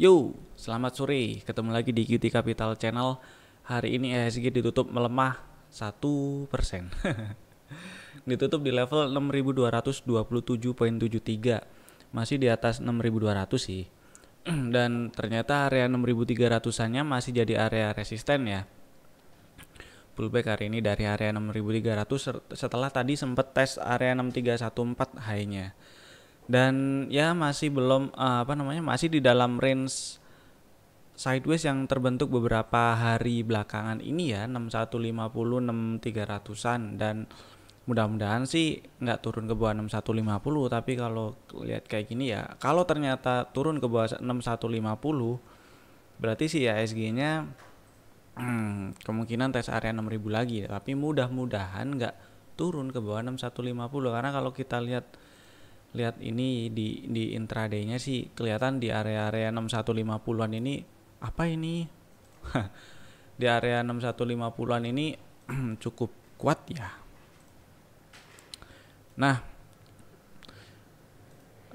Yo, selamat sore. Ketemu lagi di QT Capital Channel. Hari ini ESG ditutup melemah 1%. ditutup di level 6227.73. Masih di atas 6200 sih. Dan ternyata area 6300-annya masih jadi area resisten ya. Pullback hari ini dari area 6300 setelah tadi sempat tes area 6314 high-nya dan ya masih belum uh, apa namanya masih di dalam range sideways yang terbentuk beberapa hari belakangan ini ya 6150 6300-an dan mudah-mudahan sih nggak turun ke bawah 6150 tapi kalau lihat kayak gini ya kalau ternyata turun ke bawah 6150 berarti sih ya SG-nya hmm, kemungkinan tes area 6000 lagi ya. tapi mudah-mudahan nggak turun ke bawah 6150 karena kalau kita lihat lihat ini di di intraday-nya sih kelihatan di area-area 6150-an ini apa ini? di area 6150-an ini cukup kuat ya. Nah,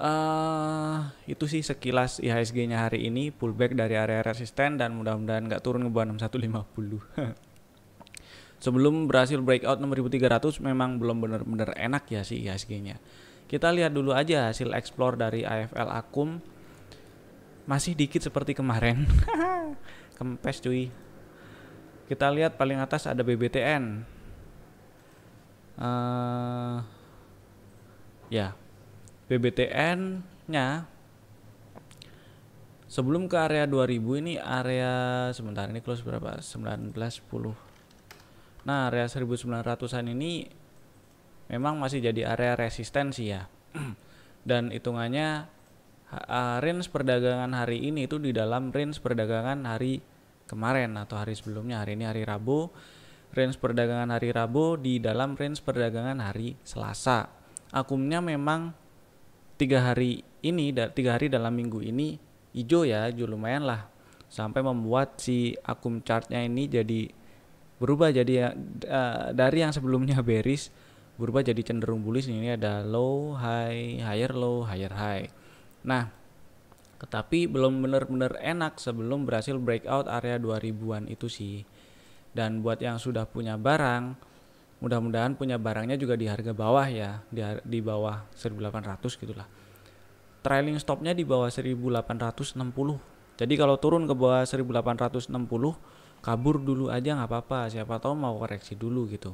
uh, itu sih sekilas IHSG-nya hari ini pullback dari area resisten dan mudah-mudahan nggak turun ke bawah 6150. Sebelum berhasil breakout 6300 memang belum benar-benar enak ya sih IHSG-nya kita lihat dulu aja hasil explore dari AFL Akum. Masih dikit seperti kemarin. Kempes cuy. Kita lihat paling atas ada BBTN. Uh, eh, ya. BBTN-nya sebelum ke area 2000 ini area sebentar ini close berapa? 1910. Nah, area 1900-an ini memang masih jadi area resistensi ya. Dan hitungannya range perdagangan hari ini itu di dalam range perdagangan hari kemarin atau hari sebelumnya. Hari ini hari Rabu, range perdagangan hari Rabu di dalam range perdagangan hari Selasa. Akumnya memang tiga hari ini, tiga hari dalam minggu ini hijau ya, jual lumayan lah. Sampai membuat si akum chartnya ini jadi berubah jadi uh, dari yang sebelumnya bearish berubah jadi cenderung bullish ini ada low high higher low higher high nah tetapi belum benar-benar enak sebelum berhasil breakout area 2000-an itu sih dan buat yang sudah punya barang mudah-mudahan punya barangnya juga di harga bawah ya di, di bawah 1800 gitulah trailing stopnya di bawah 1860 jadi kalau turun ke bawah 1860 kabur dulu aja nggak apa-apa siapa tahu mau koreksi dulu gitu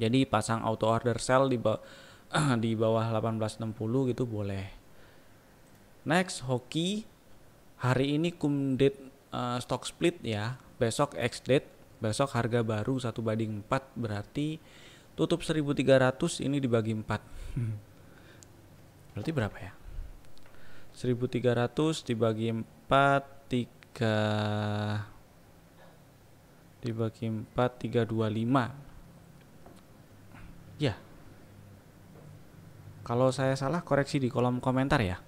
jadi pasang auto order sell di bawah di bawah 1860 gitu boleh. Next hoki hari ini date uh, stock split ya. Besok ex date, besok harga baru satu banding 4 berarti tutup 1300 ini dibagi 4. berarti berapa ya? 1300 dibagi 4 3 dibagi 4 325 Ya. Kalau saya salah koreksi di kolom komentar ya.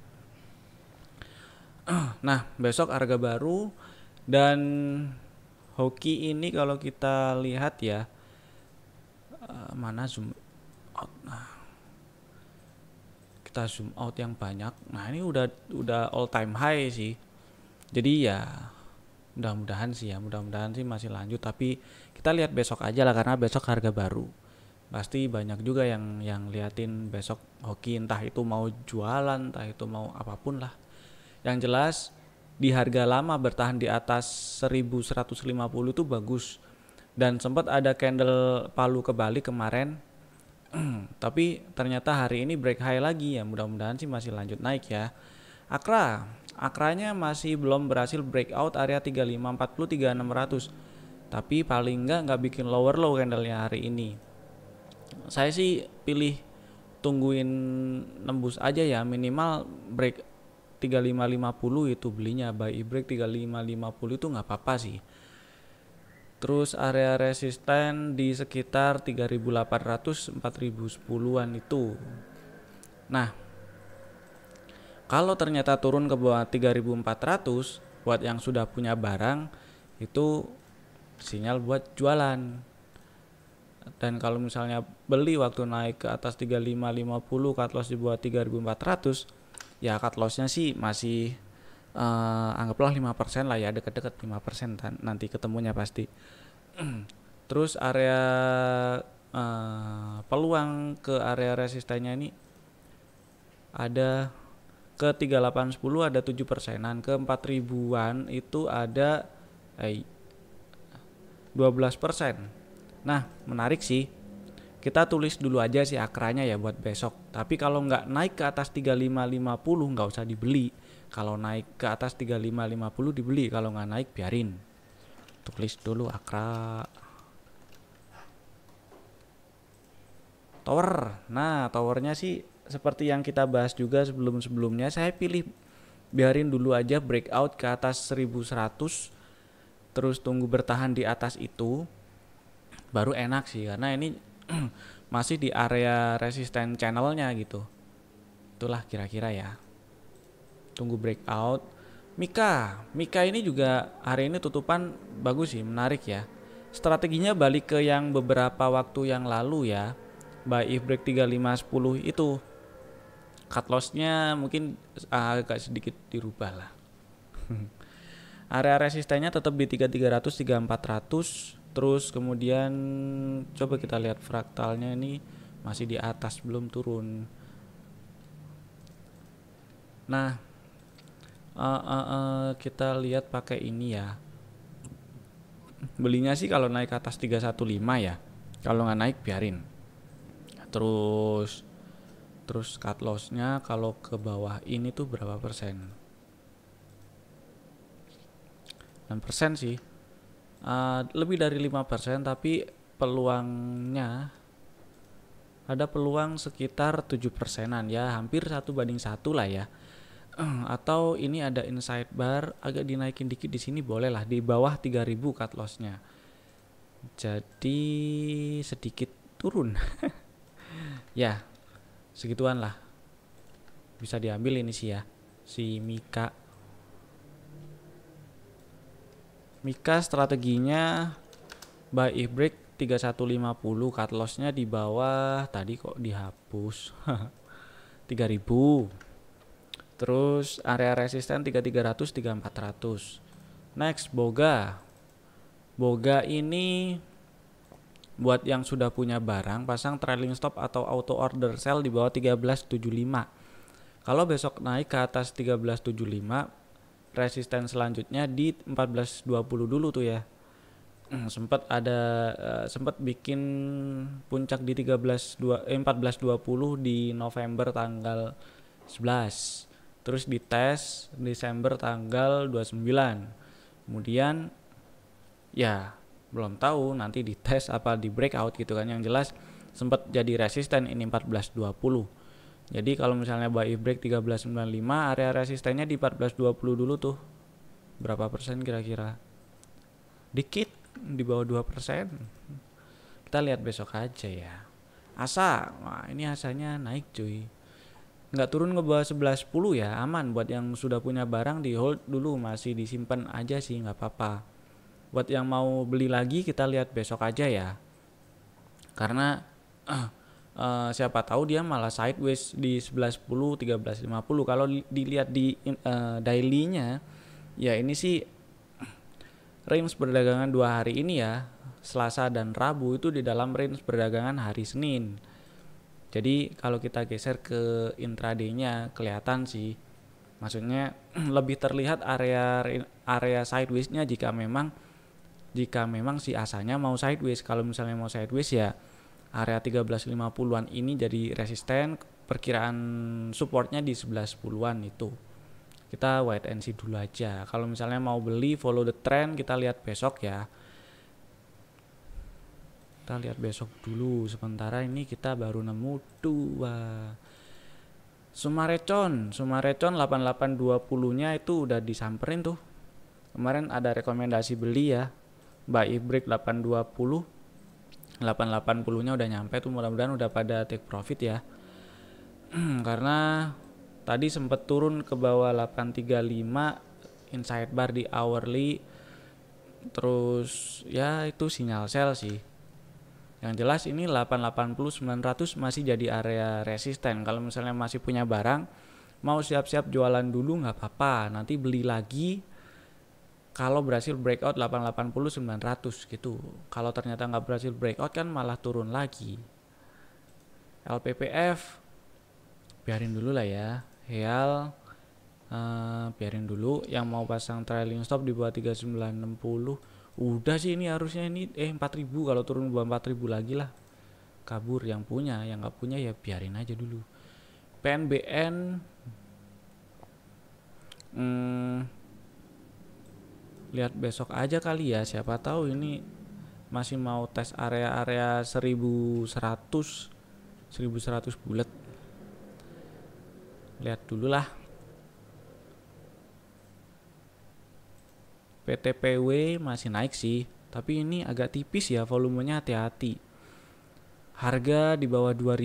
Nah, besok harga baru dan hoki ini kalau kita lihat ya eh, mana zoom out. Nah, kita zoom out yang banyak. Nah, ini udah udah all time high sih. Jadi ya mudah-mudahan sih ya, mudah-mudahan sih masih lanjut tapi kita lihat besok aja lah karena besok harga baru pasti banyak juga yang yang liatin besok hoki entah itu mau jualan entah itu mau apapun lah yang jelas di harga lama bertahan di atas 1150 itu bagus dan sempat ada candle palu kebalik kemarin tapi ternyata hari ini break high lagi ya mudah-mudahan sih masih lanjut naik ya Akra Akranya masih belum berhasil breakout area 3540 3600 tapi paling enggak nggak bikin lower low candlenya hari ini saya sih pilih tungguin nembus aja ya minimal break 3550 itu belinya buy break 3550 itu nggak apa-apa sih terus area resisten di sekitar 3800 4010-an itu nah kalau ternyata turun ke bawah 3400 buat yang sudah punya barang itu sinyal buat jualan dan kalau misalnya beli waktu naik ke atas 3550 cut loss dibuat 3400 ya cut lossnya sih masih uh, anggaplah 5% lah ya deket-deket 5% nanti ketemunya pasti terus area uh, peluang ke area resistennya ini ada ke 3810 ada 7 persenan ke 4000an itu ada eh, 12 persen Nah, menarik sih. Kita tulis dulu aja sih akranya ya buat besok. Tapi kalau nggak naik ke atas 3550 nggak usah dibeli. Kalau naik ke atas 3550 dibeli, kalau nggak naik biarin. Tulis dulu akra tower. Nah, towernya sih seperti yang kita bahas juga sebelum-sebelumnya, saya pilih biarin dulu aja breakout ke atas 1100 terus tunggu bertahan di atas itu baru enak sih karena ini masih di area resisten channelnya gitu itulah kira-kira ya tunggu breakout Mika Mika ini juga hari ini tutupan bagus sih menarik ya strateginya balik ke yang beberapa waktu yang lalu ya buy if break 3510 itu cut lossnya mungkin agak sedikit dirubah lah area resistennya tetap di 3300 3400 terus kemudian coba kita lihat fraktalnya ini masih di atas belum turun nah uh, uh, uh, kita lihat pakai ini ya belinya sih kalau naik ke atas 315 ya kalau nggak naik biarin terus terus cut lossnya kalau ke bawah ini tuh berapa persen 6% persen sih uh, lebih dari 5% tapi peluangnya ada peluang sekitar 7 persenan ya hampir satu banding satu lah ya atau ini ada inside bar agak dinaikin dikit di sini bolehlah di bawah 3000 cut lossnya jadi sedikit turun ya segituan lah bisa diambil ini sih ya si Mika Mika strateginya buy if break 3150 cut lossnya di bawah tadi kok dihapus 3000 terus area resisten 3300 3400 next boga boga ini buat yang sudah punya barang pasang trailing stop atau auto order sell di bawah 1375 kalau besok naik ke atas 1375 resisten selanjutnya di 1420 dulu tuh ya hmm, sempat ada uh, eh, sempat bikin puncak di 13 2 eh, 1420 di November tanggal 11. Terus dites Desember tanggal 29. Kemudian ya belum tahu nanti dites apa di breakout gitu kan yang jelas sempat jadi resisten ini 1420 jadi kalau misalnya buy if break 1395, area resistennya di 1420 dulu tuh. Berapa persen kira-kira? Dikit, di bawah 2 persen. Kita lihat besok aja ya. Asa, wah ini asanya naik cuy. Nggak turun ke bawah 1110 ya, aman buat yang sudah punya barang di hold dulu, masih disimpan aja sih, nggak apa-apa. Buat yang mau beli lagi kita lihat besok aja ya. Karena uh, Uh, siapa tahu dia malah sideways di 11.10, 13.50. Kalau dilihat di uh, eh, daily ya ini sih range perdagangan dua hari ini ya, Selasa dan Rabu itu di dalam range perdagangan hari Senin. Jadi kalau kita geser ke intradaynya kelihatan sih maksudnya lebih terlihat area area sidewaysnya jika memang jika memang si asanya mau sideways kalau misalnya mau sideways ya area 1350-an ini jadi resisten perkiraan supportnya di 1110-an itu kita wait and see dulu aja kalau misalnya mau beli follow the trend kita lihat besok ya kita lihat besok dulu sementara ini kita baru nemu dua Sumarecon Sumarecon 8820 nya itu udah disamperin tuh kemarin ada rekomendasi beli ya Mbak Ibrik 820 880-nya udah nyampe tuh mudah-mudahan udah pada take profit ya. Hmm, karena tadi sempat turun ke bawah 835 inside bar di hourly terus ya itu sinyal sell sih. Yang jelas ini 880 900 masih jadi area resisten. Kalau misalnya masih punya barang mau siap-siap jualan dulu nggak apa-apa. Nanti beli lagi kalau berhasil breakout 880 900 gitu kalau ternyata nggak berhasil breakout kan malah turun lagi LPPF biarin dulu lah ya Heal uh, eh, biarin dulu yang mau pasang trailing stop di bawah 3960 udah sih ini harusnya ini eh 4000 kalau turun bawah 4000 lagi lah kabur yang punya yang nggak punya ya biarin aja dulu PNBN hmm, lihat besok aja kali ya siapa tahu ini masih mau tes area-area 1100 1100 bulat lihat dulu lah PTPW masih naik sih tapi ini agak tipis ya volumenya hati-hati harga di bawah 2000 uh,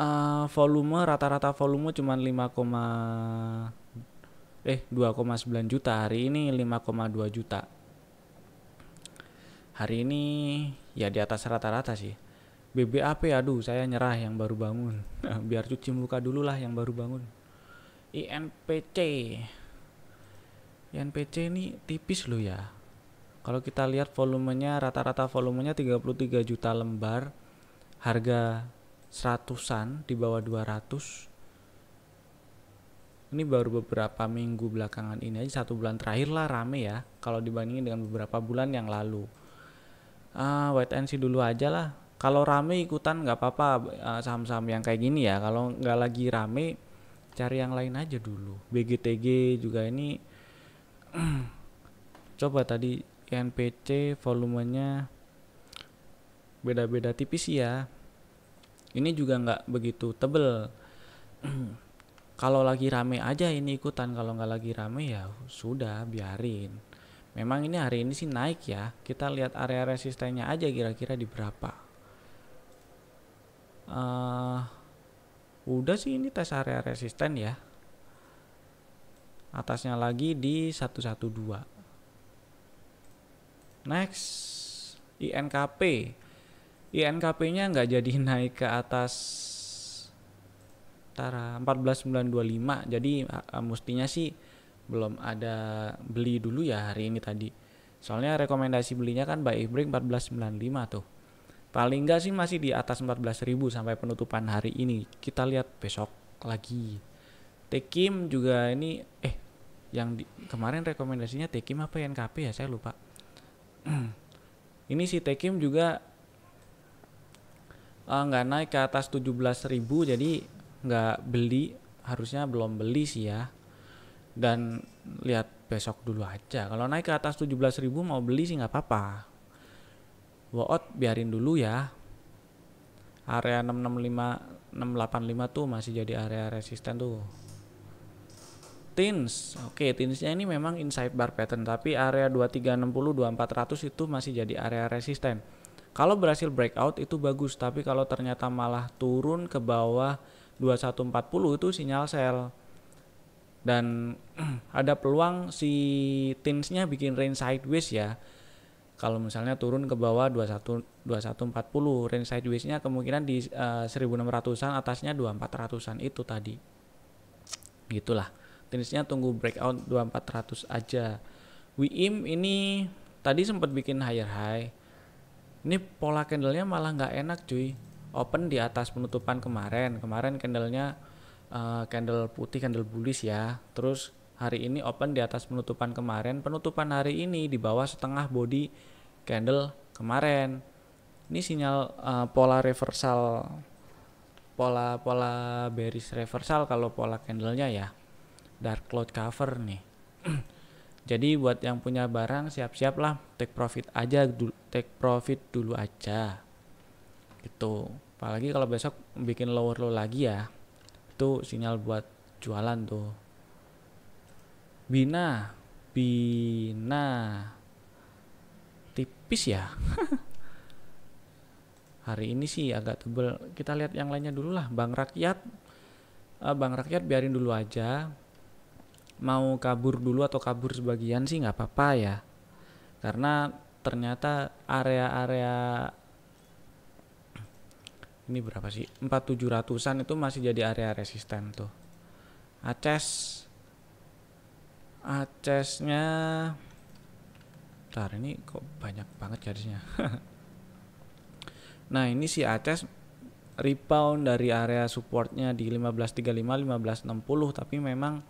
eh, volume rata-rata volume cuma 5, eh 2,9 juta hari ini 5,2 juta hari ini ya di atas rata-rata sih BBAP aduh saya nyerah yang baru bangun biar cuci muka dulu lah yang baru bangun INPC INPC ini tipis loh ya kalau kita lihat volumenya rata-rata volumenya 33 juta lembar harga seratusan di bawah 200 ini baru beberapa minggu belakangan ini aja satu bulan terakhir lah rame ya kalau dibandingin dengan beberapa bulan yang lalu uh, wait and see dulu aja lah kalau rame ikutan nggak apa-apa ah, saham-saham yang kayak gini ya kalau nggak lagi rame cari yang lain aja dulu BGTG juga ini coba tadi NPC volumenya beda-beda tipis ya ini juga nggak begitu tebel kalau lagi rame aja ini ikutan kalau nggak lagi rame ya sudah biarin memang ini hari ini sih naik ya kita lihat area resistennya aja kira-kira di berapa uh, udah sih ini tes area resisten ya atasnya lagi di 112 next INKP INKP nya nggak jadi naik ke atas antara 14925 jadi uh, mestinya sih belum ada beli dulu ya hari ini tadi soalnya rekomendasi belinya kan by break 1495 tuh paling enggak sih masih di atas 14.000 sampai penutupan hari ini kita lihat besok lagi Tekim juga ini eh yang di, kemarin rekomendasinya Tekim apa NKP ya saya lupa ini si Tekim juga eh, nggak uh, naik ke atas 17.000 jadi nggak beli harusnya belum beli sih ya dan lihat besok dulu aja kalau naik ke atas 17.000 mau beli sih nggak apa-apa Woot biarin dulu ya area 665 685 tuh masih jadi area resisten tuh tins oke okay, tinsnya ini memang inside bar pattern tapi area 2360 2400 itu masih jadi area resisten kalau berhasil breakout itu bagus tapi kalau ternyata malah turun ke bawah 2140 itu sinyal sel dan ada peluang si tinsnya bikin range sideways ya kalau misalnya turun ke bawah 21 2140 range sidewaysnya kemungkinan di uh, eh, 1600-an atasnya 2400-an itu tadi gitulah tinsnya tunggu breakout 2400 aja WIM ini tadi sempat bikin higher high ini pola candlenya malah nggak enak cuy open di atas penutupan kemarin. Kemarin candlenya uh, candle putih, candle bullish ya. Terus hari ini open di atas penutupan kemarin. Penutupan hari ini di bawah setengah body candle kemarin. Ini sinyal uh, pola reversal pola pola bearish reversal kalau pola candlenya ya dark cloud cover nih jadi buat yang punya barang siap-siap lah take profit aja take profit dulu aja gitu apalagi kalau besok bikin lower low lagi ya itu sinyal buat jualan tuh bina bina tipis ya hari ini sih agak tebel kita lihat yang lainnya dulu lah bank rakyat eh, bank rakyat biarin dulu aja mau kabur dulu atau kabur sebagian sih nggak apa-apa ya karena ternyata area-area ini berapa sih 4700an itu masih jadi area resisten tuh Aces Acesnya Bentar ini kok banyak banget garisnya Nah ini si Aces rebound dari area supportnya di 1535 1560 tapi memang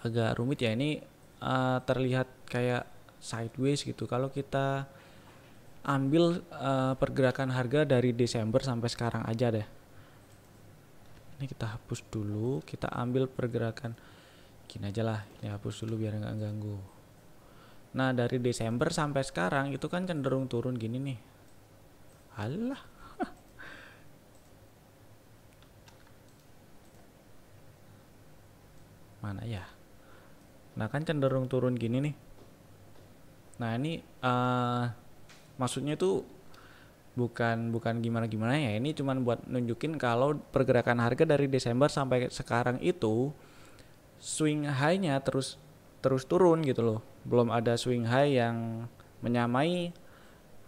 agak rumit ya ini uh, terlihat kayak sideways gitu kalau kita ambil uh, pergerakan harga dari Desember sampai sekarang aja deh. Ini kita hapus dulu, kita ambil pergerakan gini aja lah, ini ya hapus dulu biar nggak ganggu. Nah dari Desember sampai sekarang itu kan cenderung turun gini nih. Alah. Mana ya? Nah kan cenderung turun gini nih. Nah ini uh, maksudnya itu bukan bukan gimana gimana ya ini cuman buat nunjukin kalau pergerakan harga dari Desember sampai sekarang itu swing high-nya terus terus turun gitu loh belum ada swing high yang menyamai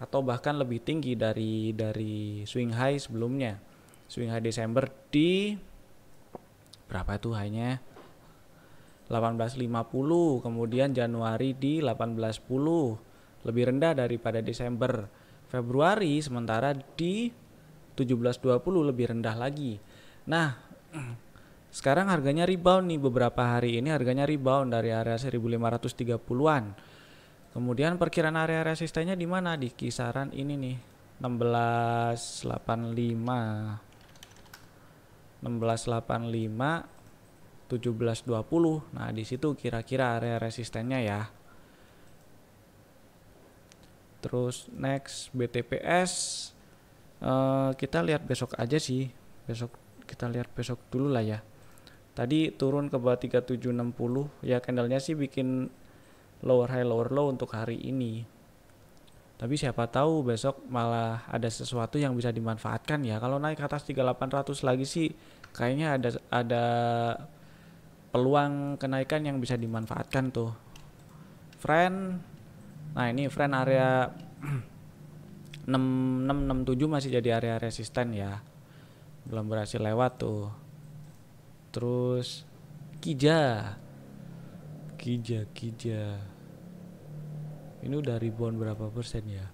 atau bahkan lebih tinggi dari dari swing high sebelumnya swing high Desember di berapa itu hanya 1850 kemudian Januari di 1810 lebih rendah daripada Desember Februari sementara di 1720 lebih rendah lagi. Nah, sekarang harganya rebound nih beberapa hari ini harganya rebound dari area 1530-an. Kemudian perkiraan area resistennya di mana? Di kisaran ini nih, 1685. 1685 1720. Nah, di situ kira-kira area resistennya ya terus next BTPS uh, eh, kita lihat besok aja sih besok kita lihat besok dulu lah ya tadi turun ke bawah 3760 ya candlenya sih bikin lower high lower low untuk hari ini tapi siapa tahu besok malah ada sesuatu yang bisa dimanfaatkan ya kalau naik ke atas 3800 lagi sih kayaknya ada ada peluang kenaikan yang bisa dimanfaatkan tuh friend Nah ini friend area 6667 masih jadi area resisten ya. Belum berhasil lewat tuh. Terus Kija. Kija, Kija. Ini udah rebound berapa persen ya?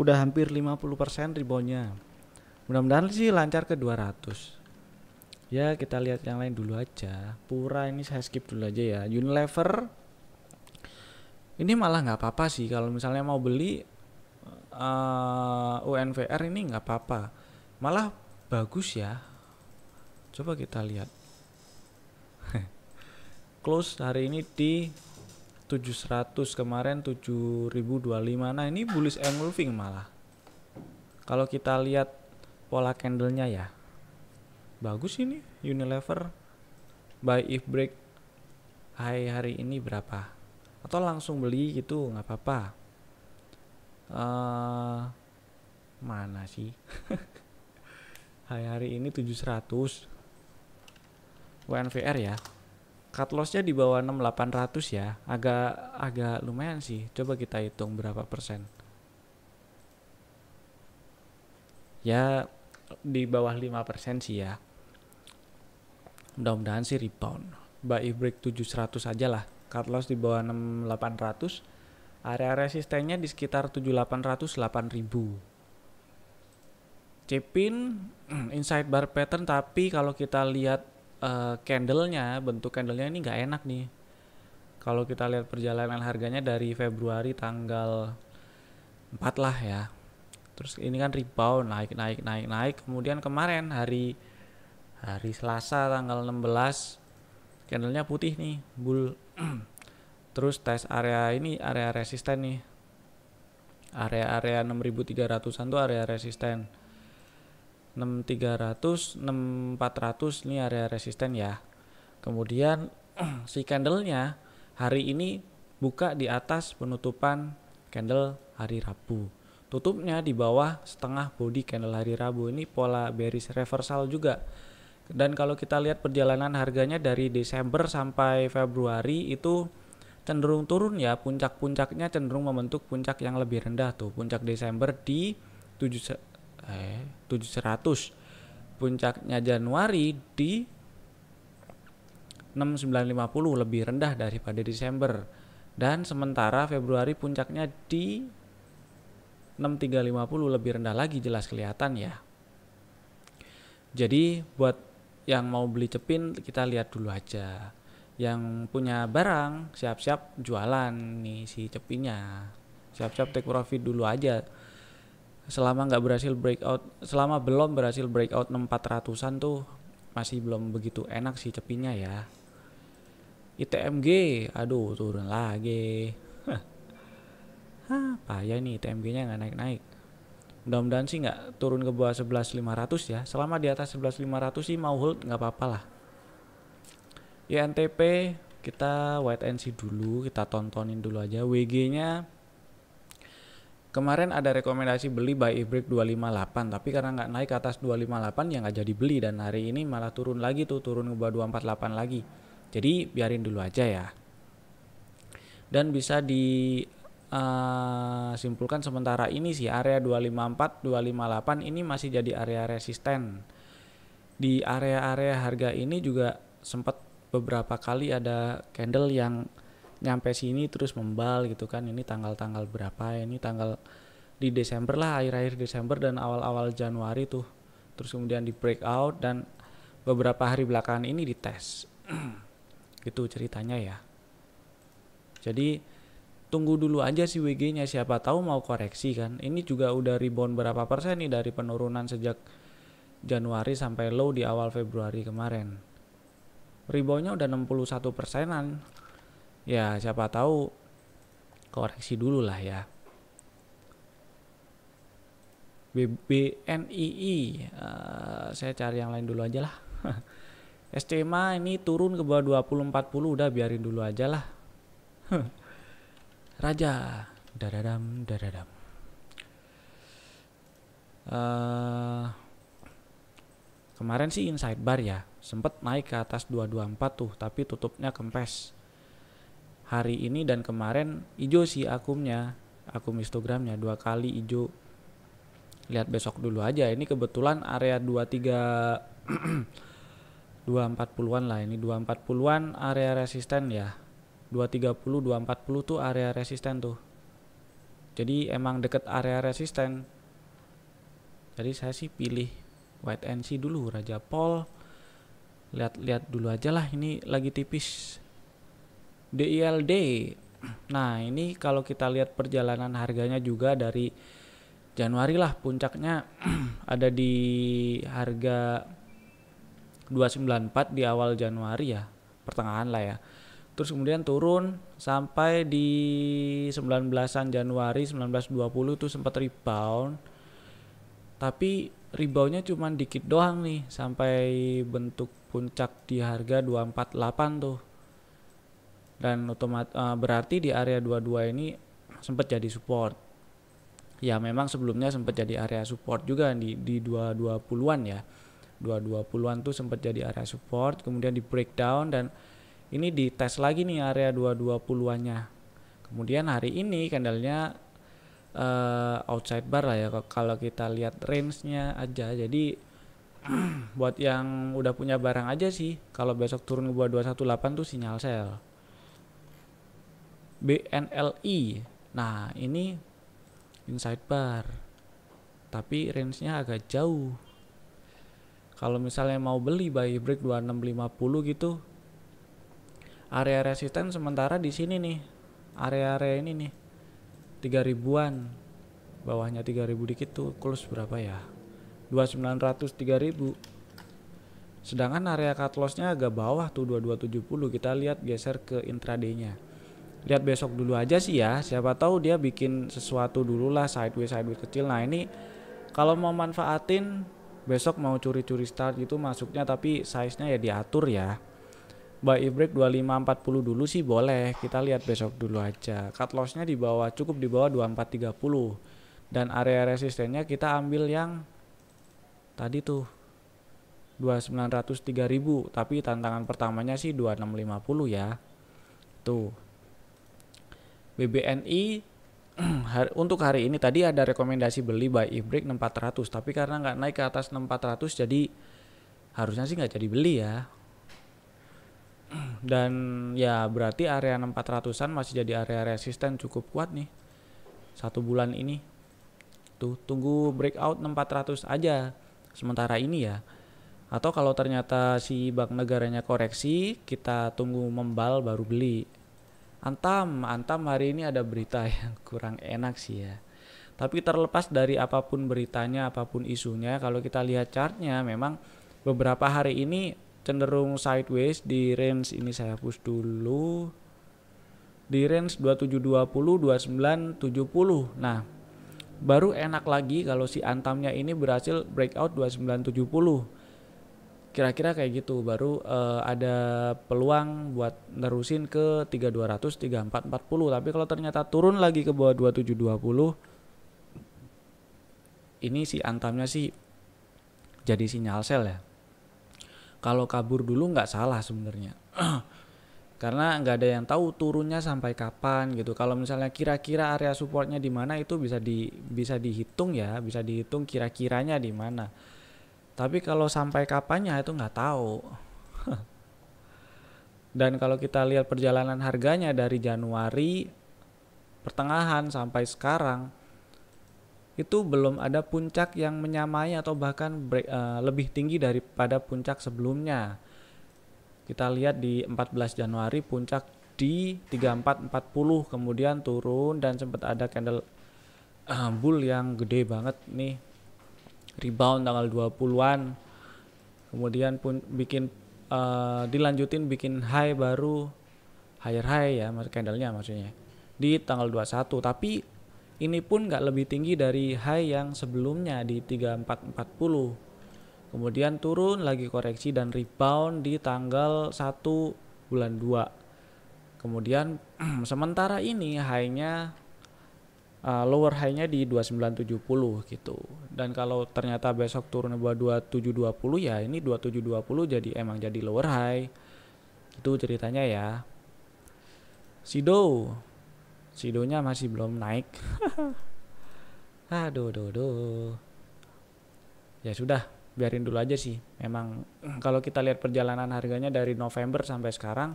Udah hampir 50% reboundnya. Mudah-mudahan sih lancar ke 200 ya kita lihat yang lain dulu aja pura ini saya skip dulu aja ya Unilever ini malah nggak apa-apa sih kalau misalnya mau beli uh, eh, UNVR ini nggak apa-apa malah bagus ya coba kita lihat close hari ini di 700 kemarin 7025 nah ini bullish engulfing malah kalau kita lihat pola candlenya ya bagus ini Unilever buy if break high hari ini berapa atau langsung beli gitu nggak apa-apa uh, mana sih High hari ini 700 WNVR ya cut lossnya di bawah 6800 ya agak agak lumayan sih coba kita hitung berapa persen ya di bawah 5% sih ya mudah-mudahan sih rebound buy break 700 aja lah cut loss di bawah 6800 area resistennya di sekitar 7800 8000 chipin inside bar pattern tapi kalau kita lihat uh, candlenya bentuk candlenya ini nggak enak nih kalau kita lihat perjalanan harganya dari Februari tanggal 4 lah ya terus ini kan rebound naik naik naik naik kemudian kemarin hari hari Selasa tanggal 16 candlenya putih nih bull terus tes area ini area resisten nih area-area 6300an tuh area resisten 6300 6400 ini area resisten ya kemudian si candlenya hari ini buka di atas penutupan candle hari Rabu tutupnya di bawah setengah body candle hari Rabu ini pola bearish reversal juga dan kalau kita lihat perjalanan harganya dari Desember sampai Februari itu cenderung turun ya, puncak-puncaknya cenderung membentuk puncak yang lebih rendah tuh. Puncak Desember di 7 eh 700. Puncaknya Januari di 6950 lebih rendah daripada Desember. Dan sementara Februari puncaknya di 6350 lebih rendah lagi jelas kelihatan ya. Jadi buat yang mau beli cepin kita lihat dulu aja yang punya barang siap-siap jualan nih si cepinya siap-siap take profit dulu aja selama nggak berhasil breakout selama belum berhasil breakout 6400an tuh masih belum begitu enak sih cepinya ya ITMG aduh turun lagi Hah, payah nih ITMG nya nggak naik-naik mudah-mudahan sih nggak turun ke bawah 11.500 ya selama di atas 11.500 sih mau hold nggak apa-apa lah YNTP kita wait and see dulu kita tontonin dulu aja WG nya kemarin ada rekomendasi beli buy e break 258 tapi karena nggak naik ke atas 258 ya nggak jadi beli dan hari ini malah turun lagi tuh turun ke bawah 248 lagi jadi biarin dulu aja ya dan bisa di uh, simpulkan sementara ini sih area 254, 258 ini masih jadi area resisten. Di area-area harga ini juga sempat beberapa kali ada candle yang nyampe sini terus membal gitu kan. Ini tanggal-tanggal berapa? Ini tanggal di Desember lah, akhir-akhir Desember dan awal-awal Januari tuh. Terus kemudian di breakout dan beberapa hari belakangan ini dites. gitu ceritanya ya. Jadi tunggu dulu aja si WG-nya siapa tahu mau koreksi kan. Ini juga udah rebound berapa persen nih dari penurunan sejak Januari sampai low di awal Februari kemarin. Reboundnya udah 61 persenan. Ya siapa tahu koreksi dulu lah ya. BBNII uh, eh, saya cari yang lain dulu aja lah. STMA ini turun ke bawah 2040 udah biarin dulu aja lah. raja dadadam dadadam uh, eh, kemarin sih inside bar ya sempet naik ke atas 224 tuh tapi tutupnya kempes hari ini dan kemarin hijau sih akumnya akum histogramnya dua kali hijau lihat besok dulu aja ini kebetulan area 23 240-an lah ini 240-an area resisten ya 230 240 tuh area resisten tuh jadi emang deket area resisten jadi saya sih pilih white NC dulu Raja Paul. lihat-lihat dulu aja lah ini lagi tipis DILD nah ini kalau kita lihat perjalanan harganya juga dari Januari lah puncaknya ada di harga 294 di awal Januari ya pertengahan lah ya terus kemudian turun sampai di 19-an Januari 1920 itu sempat rebound tapi reboundnya cuma dikit doang nih sampai bentuk puncak di harga 248 tuh dan otomat eh, berarti di area 22 ini sempat jadi support ya memang sebelumnya sempat jadi area support juga di di 220-an ya 220-an tuh sempat jadi area support kemudian di breakdown dan ini dites lagi nih area 220-annya. Kemudian hari ini candlenya uh, outside bar lah ya kalau kita lihat range-nya aja. Jadi buat yang udah punya barang aja sih, kalau besok turun ke 218 tuh sinyal sell. BNLI. Nah, ini inside bar. Tapi range-nya agak jauh. Kalau misalnya mau beli buy break 2650 gitu, area resisten sementara di sini nih area-area ini nih 3000-an bawahnya 3000 dikit tuh close berapa ya 2900 3000 sedangkan area cut loss nya agak bawah tuh 2270 kita lihat geser ke intraday nya lihat besok dulu aja sih ya siapa tahu dia bikin sesuatu dulu lah sideways sideways kecil nah ini kalau mau manfaatin besok mau curi-curi start gitu masuknya tapi size-nya ya diatur ya buy break 2540 dulu sih boleh. Kita lihat besok dulu aja. Cut lossnya di bawah cukup di bawah 2430 dan area resistennya kita ambil yang tadi tuh ribu. tapi tantangan pertamanya sih 2650 ya. Tuh. BBNI untuk hari ini tadi ada rekomendasi beli buy break 6400 tapi karena nggak naik ke atas 6400 jadi harusnya sih nggak jadi beli ya dan ya berarti area 400-an masih jadi area resisten cukup kuat nih satu bulan ini tuh tunggu breakout 400 aja sementara ini ya atau kalau ternyata si bank negaranya koreksi kita tunggu membal baru beli antam antam hari ini ada berita yang kurang enak sih ya tapi terlepas dari apapun beritanya apapun isunya kalau kita lihat chartnya memang beberapa hari ini cenderung sideways di range ini saya hapus dulu di range 2720 2970 nah baru enak lagi kalau si antamnya ini berhasil breakout 2970 kira-kira kayak gitu baru uh, ada peluang buat nerusin ke 3200 3440 tapi kalau ternyata turun lagi ke bawah 2720 ini si antamnya sih jadi sinyal sel ya kalau kabur dulu nggak salah sebenarnya karena nggak ada yang tahu turunnya sampai kapan gitu kalau misalnya kira-kira area supportnya di mana itu bisa di bisa dihitung ya bisa dihitung kira-kiranya di mana tapi kalau sampai kapannya itu nggak tahu dan kalau kita lihat perjalanan harganya dari Januari pertengahan sampai sekarang itu belum ada puncak yang menyamai atau bahkan break, uh, lebih tinggi daripada puncak sebelumnya. Kita lihat di 14 Januari puncak di 3440 kemudian turun dan sempat ada candle uh, bull yang gede banget nih. Rebound tanggal 20-an. Kemudian pun bikin uh, dilanjutin bikin high baru higher high ya candlenya maksudnya di tanggal 21 tapi ini pun nggak lebih tinggi dari high yang sebelumnya di 3440. Kemudian turun lagi koreksi dan rebound di tanggal 1 bulan 2. Kemudian sementara ini high-nya uh, lower high-nya di 2970 gitu. Dan kalau ternyata besok turun ke 2720 ya ini 2720 jadi emang jadi lower high. Itu ceritanya ya. Sido Sidonya masih belum naik. aduh, aduh, aduh. Ya sudah, biarin dulu aja sih. Memang kalau kita lihat perjalanan harganya dari November sampai sekarang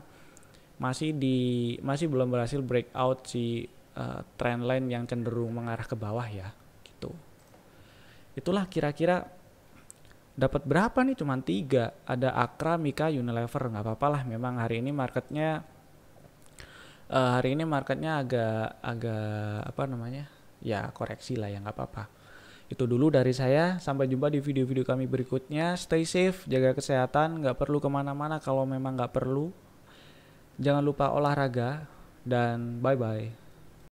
masih di masih belum berhasil breakout si uh, trend yang cenderung mengarah ke bawah ya, gitu. Itulah kira-kira dapat berapa nih cuman tiga ada Akra, Mika, Unilever nggak apa-apalah memang hari ini marketnya uh, hari ini marketnya agak agak apa namanya ya koreksi lah ya nggak apa-apa itu dulu dari saya sampai jumpa di video-video kami berikutnya stay safe jaga kesehatan nggak perlu kemana-mana kalau memang nggak perlu jangan lupa olahraga dan bye bye